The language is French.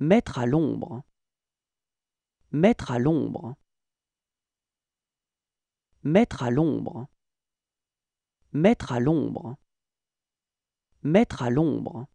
Mettre à l'ombre. Mettre à l'ombre. Mettre à l'ombre. Mettre à l'ombre. Mettre à l'ombre.